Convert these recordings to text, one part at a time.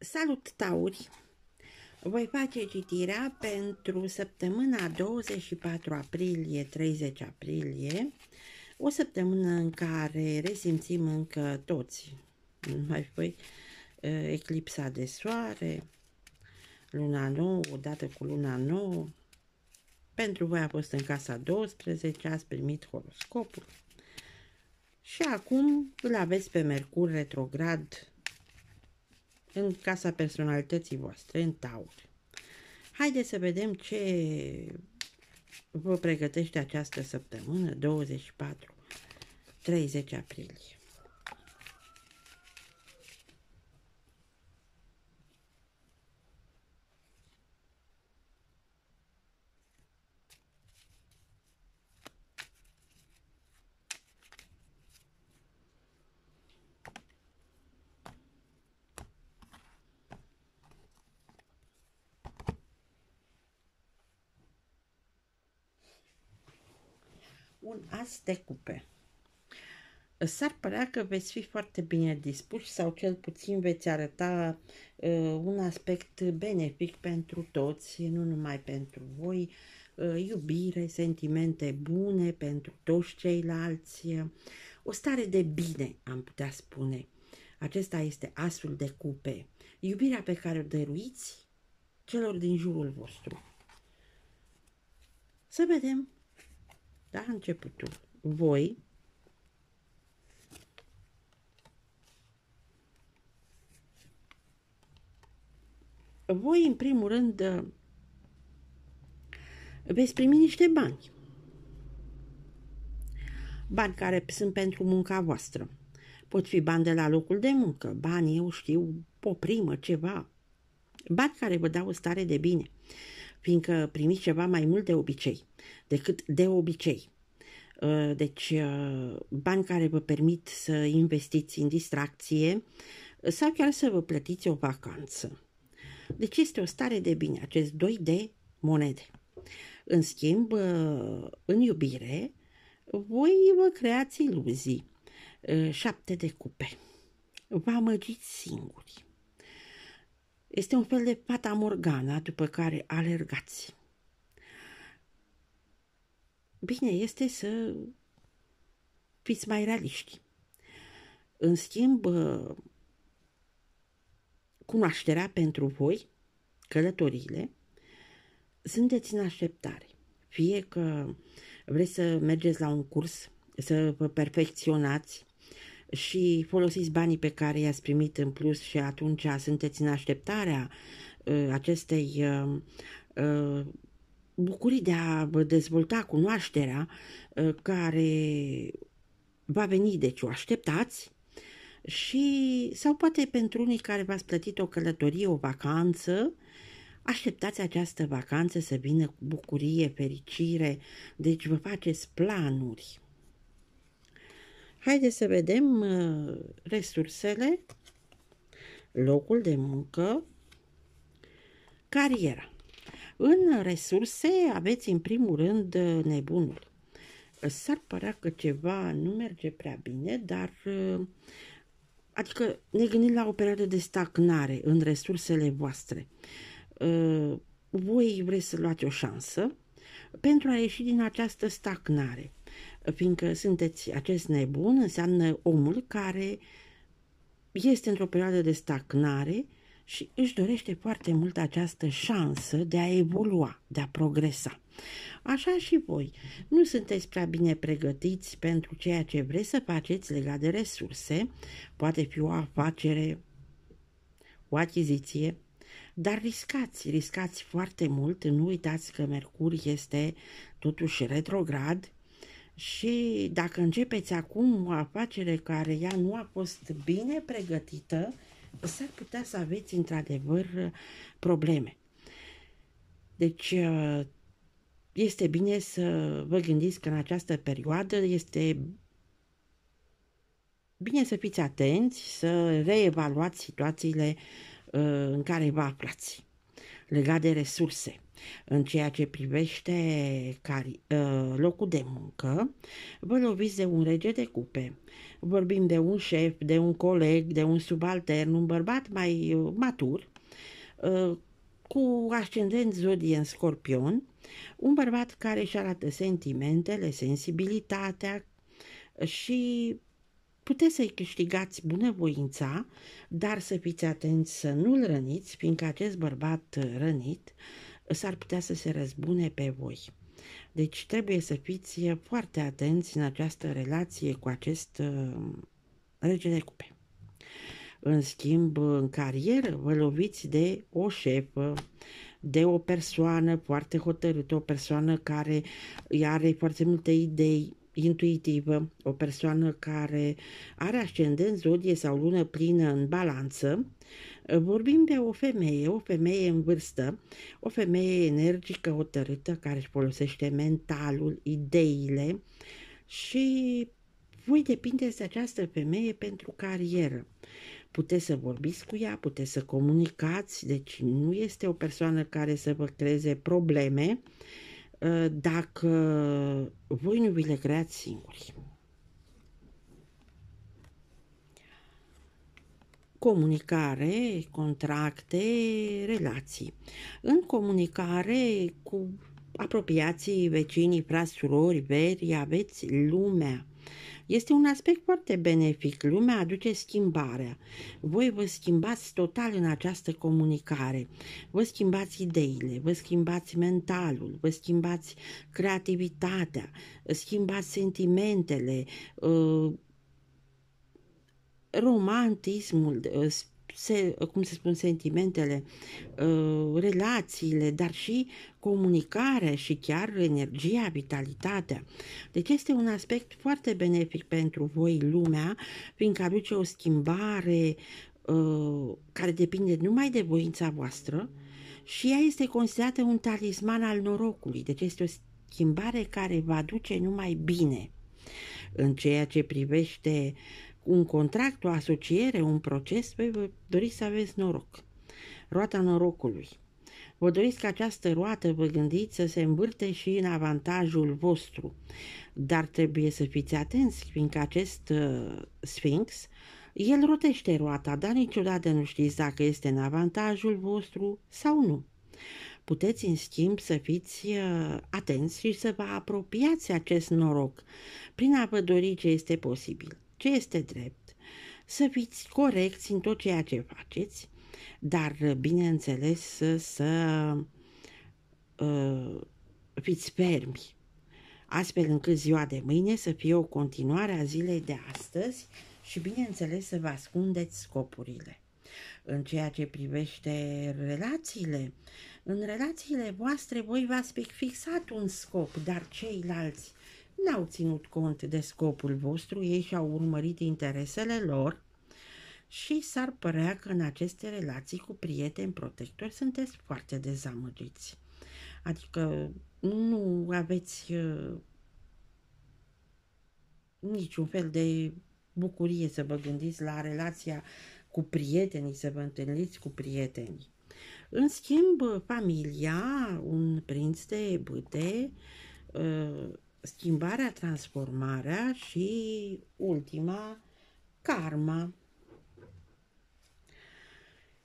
Salut, Tauri! Voi face citirea pentru săptămâna 24 aprilie-30 aprilie, o săptămână în care resimțim încă toți, mai voi ă, eclipsa de soare, luna nouă, odată cu luna nouă. Pentru voi a fost în casa 12, ați primit horoscopul. Și acum îl aveți pe Mercur retrograd în casa personalității voastre, în taur. Haideți să vedem ce vă pregătește această săptămână, 24-30 aprilie. un as de cupe. S-ar părea că veți fi foarte bine dispuși sau cel puțin veți arăta uh, un aspect benefic pentru toți, nu numai pentru voi, uh, iubire, sentimente bune pentru toți ceilalți, o stare de bine, am putea spune. Acesta este asul de cupe, iubirea pe care o dăruiți celor din jurul vostru. Să vedem da? Începutul. Voi voi, în primul rând, uh, veți primi niște bani. Bani care sunt pentru munca voastră. Pot fi bani de la locul de muncă, bani, eu știu, o primă, ceva. Bani care vă dau o stare de bine fiindcă primi ceva mai mult de obicei decât de obicei. Uh, deci, uh, bani care vă permit să investiți în distracție sau chiar să vă plătiți o vacanță. Deci este o stare de bine, acest doi de monede. În schimb, uh, în iubire, voi vă creați iluzii. Șapte de cupe. Vă amăgiți singuri. Este un fel de pata morgana după care alergați. Bine este să fiți mai realiști. În schimb, cunoașterea pentru voi, călătorile, sunteți în așteptare. Fie că vreți să mergeți la un curs, să vă perfecționați, și folosiți banii pe care i-ați primit în plus și atunci sunteți în așteptarea uh, acestei uh, uh, bucurii de a dezvolta cunoașterea uh, care va veni, deci o așteptați și sau poate pentru unii care v-ați plătit o călătorie, o vacanță, așteptați această vacanță să vină cu bucurie, fericire, deci vă faceți planuri. Haideți să vedem uh, resursele, locul de muncă, cariera. În resurse aveți în primul rând uh, nebunul. S-ar părea că ceva nu merge prea bine, dar uh, adică ne gândim la o perioadă de stagnare în resursele voastre. Voi vreți să luați o șansă pentru a ieși din această stagnare fiindcă sunteți acest nebun, înseamnă omul care este într-o perioadă de stagnare și își dorește foarte mult această șansă de a evolua, de a progresa. Așa și voi, nu sunteți prea bine pregătiți pentru ceea ce vreți să faceți legat de resurse, poate fi o afacere, o achiziție, dar riscați, riscați foarte mult, nu uitați că Mercur este totuși retrograd, și dacă începeți acum o afacere care ea nu a fost bine pregătită, s-ar putea să aveți într-adevăr uh, probleme. Deci uh, este bine să vă gândiți că în această perioadă este bine să fiți atenți, să reevaluați situațiile uh, în care vă aflați legat de resurse. În ceea ce privește cari, uh, locul de muncă, vă loviți de un rege de cupe. Vorbim de un șef, de un coleg, de un subaltern, un bărbat mai uh, matur, uh, cu ascendent zodie în scorpion, un bărbat care își arată sentimentele, sensibilitatea și puteți să-i câștigați bunăvoința, dar să fiți atenți să nu-l răniți, fiindcă acest bărbat rănit s-ar putea să se răzbune pe voi. Deci trebuie să fiți foarte atenți în această relație cu acest uh, de cupe. În schimb, în carieră, vă loviți de o șefă, de o persoană foarte hotărâtă, o persoană care are foarte multe idei, intuitivă, o persoană care are ascendent, zodie sau lună plină în balanță, Vorbim de o femeie, o femeie în vârstă, o femeie energică, hotărâtă, care își folosește mentalul, ideile și voi depindeți de această femeie pentru carieră. Puteți să vorbiți cu ea, puteți să comunicați, deci nu este o persoană care să vă creeze probleme ă, dacă voi nu vi le creați singuri. comunicare, contracte, relații. În comunicare cu apropiații, vecinii, frasurori, veri, aveți lumea. Este un aspect foarte benefic. Lumea aduce schimbarea. Voi vă schimbați total în această comunicare. Vă schimbați ideile, vă schimbați mentalul, vă schimbați creativitatea, schimbați sentimentele, uh, romantismul, uh, se, uh, cum se spun, sentimentele, uh, relațiile, dar și comunicarea și chiar energia, vitalitatea. Deci este un aspect foarte benefic pentru voi lumea, care aduce o schimbare care depinde numai de voința voastră și ea este considerată un talisman al norocului, deci este o schimbare care va aduce numai bine în ceea ce privește uh, un contract, o asociere, un proces, voi păi vă doriți să aveți noroc. Roata norocului. Vă doriți ca această roată, vă gândiți, să se învârte și în avantajul vostru. Dar trebuie să fiți atenți, fiindcă acest uh, Sphinx, el rotește roata, dar niciodată nu știți dacă este în avantajul vostru sau nu. Puteți, în schimb, să fiți uh, atenți și să vă apropiați acest noroc prin a vă dori ce este posibil ce este drept, să fiți corecți în tot ceea ce faceți, dar, bineînțeles, să, să uh, fiți fermi, astfel încât ziua de mâine să fie o continuare a zilei de astăzi și, bineînțeles, să vă ascundeți scopurile. În ceea ce privește relațiile, în relațiile voastre voi v-ați fixat un scop, dar ceilalți n-au ținut cont de scopul vostru, ei și-au urmărit interesele lor și s-ar părea că în aceste relații cu prieteni protectori sunteți foarte dezamăgiți. Adică nu aveți uh, niciun fel de bucurie să vă gândiți la relația cu prietenii, să vă întâlniți cu prietenii. În schimb, familia, un prinț de bâte, uh, schimbarea, transformarea și ultima, karma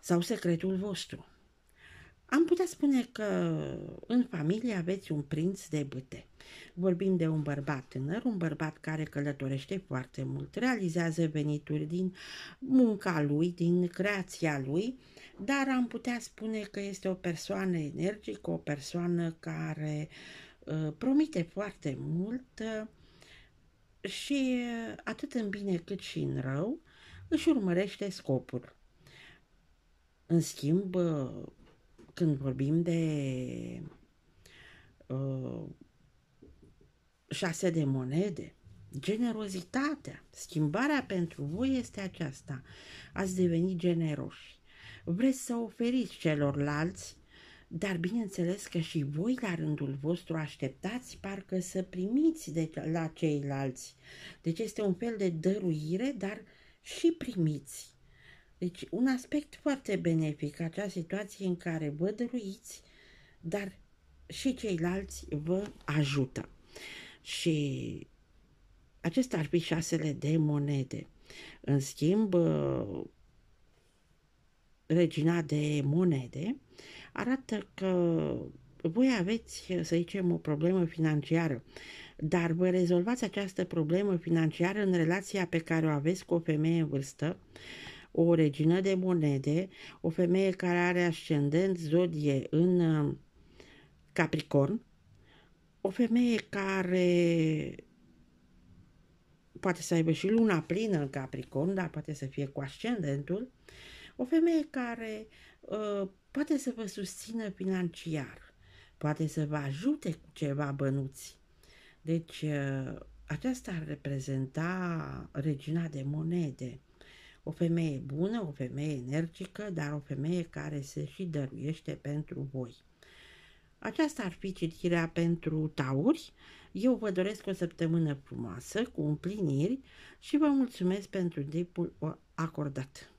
sau secretul vostru. Am putea spune că în familie aveți un prinț de bâte. Vorbim de un bărbat tânăr, un bărbat care călătorește foarte mult, realizează venituri din munca lui, din creația lui, dar am putea spune că este o persoană energică, o persoană care uh, Uh, promite foarte mult uh, și uh, atât în bine cât și în rău își urmărește scopul. În schimb, când vorbim de uh, șase de monede, generozitatea, schimbarea pentru voi este aceasta. Ați devenit generoși. Vreți să oferiți celorlalți dar bineînțeles că și voi la rândul vostru așteptați parcă să primiți de la ceilalți. Deci este un fel de dăruire, dar și primiți. Deci un aspect foarte benefic, acea situație în care vă dăruiți, dar și ceilalți vă ajută. Și acestea ar fi șasele de monede. În schimb, regina de monede arată că voi aveți, să zicem, o problemă financiară, dar vă rezolvați această problemă financiară în relația pe care o aveți cu o femeie în vârstă, o regină de monede, o femeie care are ascendent zodie în uh, Capricorn, o femeie care poate să aibă și luna plină în Capricorn, dar poate să fie cu ascendentul, o femeie care uh, poate să vă susțină financiar, poate să vă ajute cu ceva bănuți. Deci, ă, aceasta ar reprezenta regina de monede. O femeie bună, o femeie energică, dar o femeie care se și dăruiește pentru voi. Aceasta ar fi citirea pentru tauri. Eu vă doresc o săptămână frumoasă, cu împliniri și vă mulțumesc pentru timpul acordat.